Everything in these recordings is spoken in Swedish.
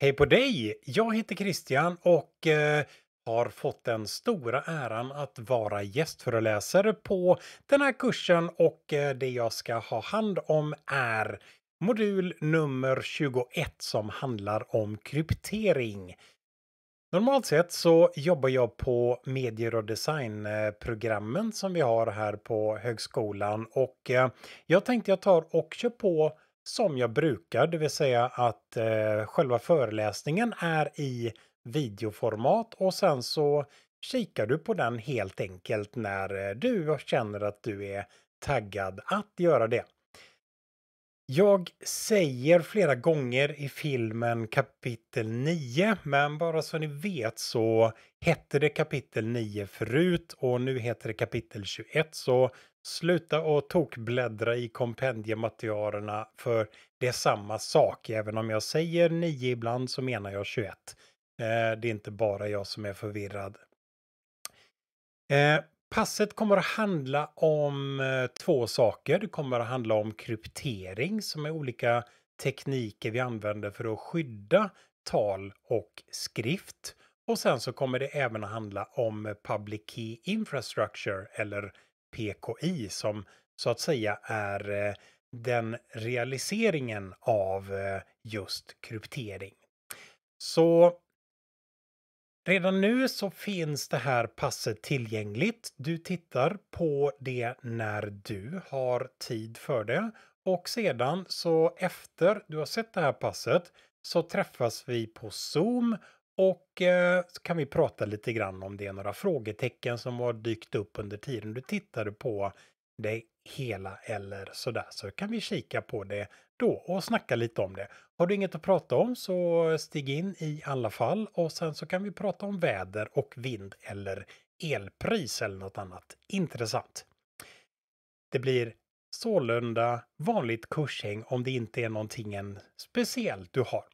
Hej på dig! Jag heter Christian och eh, har fått den stora äran att vara gästföreläsare på den här kursen och eh, det jag ska ha hand om är modul nummer 21 som handlar om kryptering. Normalt sett så jobbar jag på medier och designprogrammen som vi har här på högskolan och eh, jag tänkte jag tar och kör på som jag brukar, det vill säga att eh, själva föreläsningen är i videoformat och sen så kikar du på den helt enkelt när eh, du känner att du är taggad att göra det. Jag säger flera gånger i filmen kapitel 9, men bara så ni vet så hette det kapitel 9 förut och nu heter det kapitel 21. Så sluta och tokbläddra i kompendiematerialerna för det är samma sak. Även om jag säger 9 ibland så menar jag 21. Eh, det är inte bara jag som är förvirrad. Eh, Passet kommer att handla om eh, två saker. Det kommer att handla om kryptering som är olika tekniker vi använder för att skydda tal och skrift. Och sen så kommer det även att handla om Public Key Infrastructure eller PKI som så att säga är eh, den realiseringen av eh, just kryptering. Så Redan nu så finns det här passet tillgängligt. Du tittar på det när du har tid för det. Och sedan så efter du har sett det här passet så träffas vi på Zoom och eh, så kan vi prata lite grann om det är några frågetecken som har dykt upp under tiden du tittade på det hela eller sådär så kan vi kika på det då och snacka lite om det. Har du inget att prata om så stig in i alla fall och sen så kan vi prata om väder och vind eller elpris eller något annat intressant. Det blir sålunda vanligt kurshäng om det inte är någonting speciellt du har.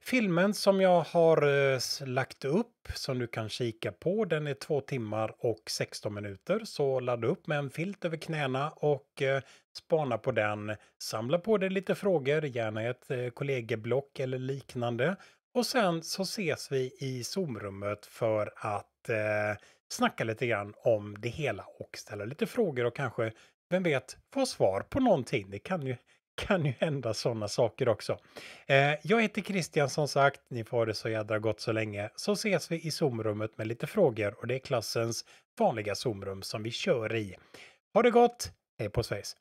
Filmen som jag har eh, lagt upp som du kan kika på den är 2 timmar och 16 minuter så ladda upp med en filt över knäna och eh, spana på den. Samla på dig lite frågor, gärna ett eh, kollegieblock eller liknande. Och sen så ses vi i Zoomrummet för att eh, snacka lite grann om det hela och ställa lite frågor och kanske, vem vet, få svar på någonting. Det kan ju kan ju hända sådana saker också. Eh, jag heter Christian som sagt, ni får ha det så jädra gott så länge, så ses vi i Zoomrummet med lite frågor och det är klassens vanliga Zoomrum som vi kör i. Ha det gott, hej på Sveriges!